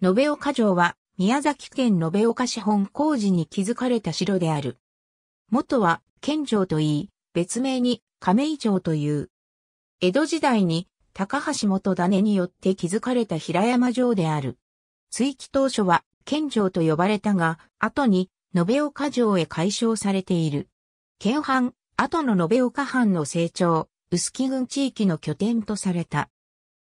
延岡城は、宮崎県延岡市本工事に築かれた城である。元は、県城といい、別名に、亀井城という。江戸時代に、高橋元種によって築かれた平山城である。追記当初は、県城と呼ばれたが、後に、延岡城へ改称されている。県藩、後の延岡藩の成長、臼杵郡地域の拠点とされた。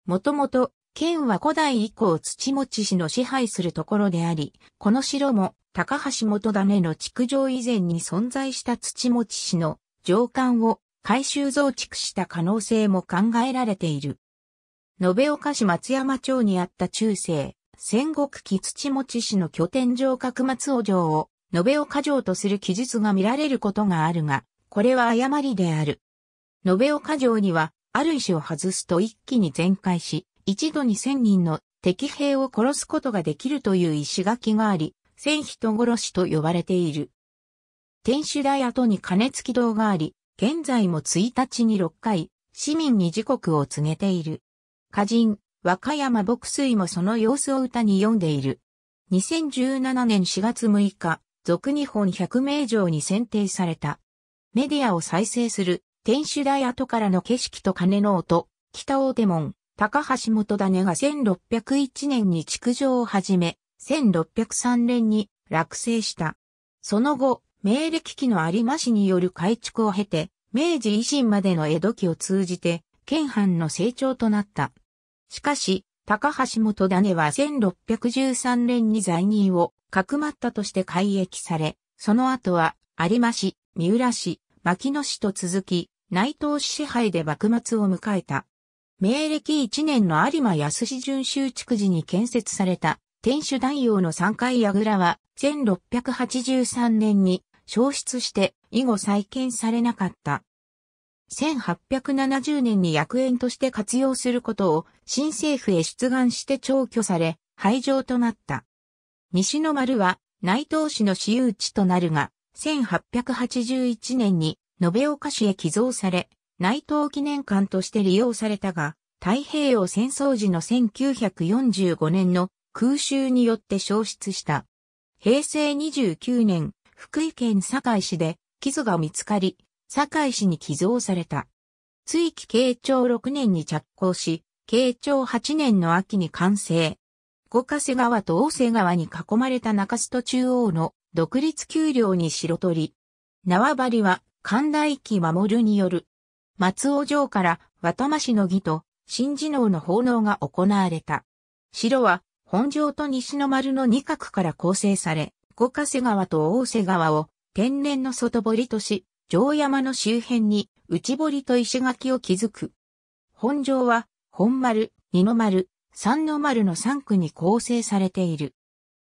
もともと、県は古代以降土持氏の支配するところであり、この城も高橋元種の築城以前に存在した土持氏の城管を改修増築した可能性も考えられている。延岡市松山町にあった中世、戦国期土持氏の拠点城郭松尾城を延岡城とする記述が見られることがあるが、これは誤りである。延岡城には、ある石を外すと一気に全壊し、一度に千人の敵兵を殺すことができるという石垣があり、千人殺しと呼ばれている。天守台跡に金付き堂があり、現在も1日に6回、市民に時刻を告げている。歌人、和歌山牧水もその様子を歌に読んでいる。2017年4月6日、俗日本百名城に選定された。メディアを再生する、天守台跡からの景色と鐘の音、北大手門、高橋元種が1601年に築城を始め、1603年に落成した。その後、明暦期の有馬市による改築を経て、明治維新までの江戸期を通じて、県藩の成長となった。しかし、高橋元種は1613年に在任を、かくまったとして改役され、その後は、有馬市、三浦市、牧野市と続き、内藤支配で幕末を迎えた。明暦1年の有馬安市巡修築時に建設された天守大王の3階櫓は1683年に消失して以後再建されなかった。1870年に薬園として活用することを新政府へ出願して調挙され廃城となった。西の丸は内藤市の私有地となるが1881年に延岡市へ寄贈され内藤記念館として利用されたが、太平洋戦争時の1945年の空襲によって消失した。平成29年、福井県堺市で傷が見つかり、堺市に寄贈された。追記慶長6年に着工し、慶長8年の秋に完成。五ヶ瀬川と大瀬川に囲まれた中洲と中央の独立丘陵に白鳥。縄張りは、神田駅守による松尾城から渡間市の儀と新次能の奉納が行われた。城は本城と西の丸の二角から構成され、五ヶ瀬川と大瀬川を天然の外堀とし、城山の周辺に内堀と石垣を築く。本城は本丸、二の丸、三の丸の三区に構成されている。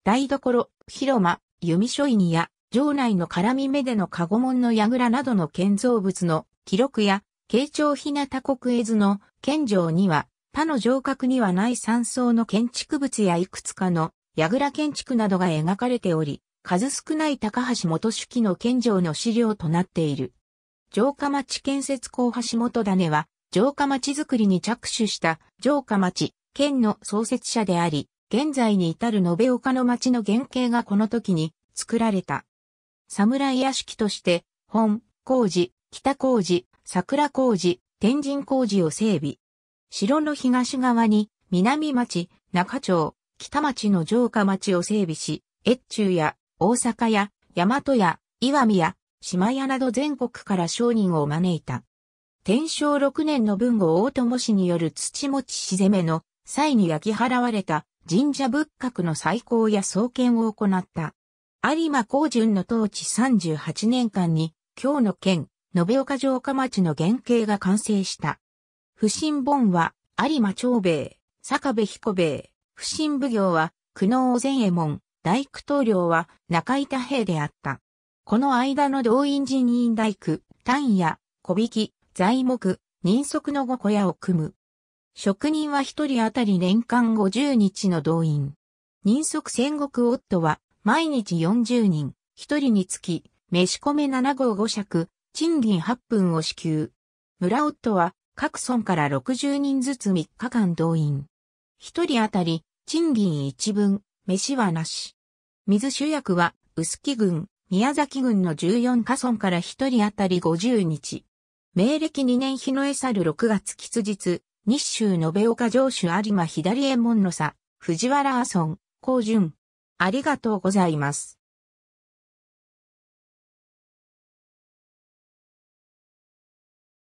台所、広間、弓書院や、城内の絡み目での籠門の櫓などの建造物の記録や慶長日向国絵図の県城には、他の城郭にはない山荘の建築物やいくつかの矢倉建築などが描かれており、数少ない高橋元主記の県城の資料となっている。城下町建設工橋本種は、城下町づくりに着手した城下町、県の創設者であり、現在に至る延岡の町の原型がこの時に作られた。侍屋敷として、本、工事、北工事、桜工事、天神工事を整備。城の東側に、南町、中町、北町の城下町を整備し、越中や、大阪や、大和や、岩見や、島屋など全国から商人を招いた。天正6年の文豪大友氏による土持ち攻めの際に焼き払われた神社仏閣の再興や創建を行った。有馬光順の統治38年間に、京の県、延岡城下町の原型が完成した。不審本は、有馬長兵衛、坂部彦兵衛、不審奉行は、久能善衛門、大工棟領は、中井兵であった。この間の動員人員大工、単野、小引、き、材木、人足の五小屋を組む。職人は一人あたり年間50日の動員。人足戦国夫は毎日40人、一人につき、飯米7合5尺、賃金8分を支給。村夫は各村から60人ずつ3日間動員。1人当たり賃金1分、飯はなし。水主役は薄木郡、宮崎郡の14カ村から1人当たり50日。明暦2年日の餌る6月吉日、日州延岡城主有馬左衛門の佐、藤原阿村、高順。ありがとうございます。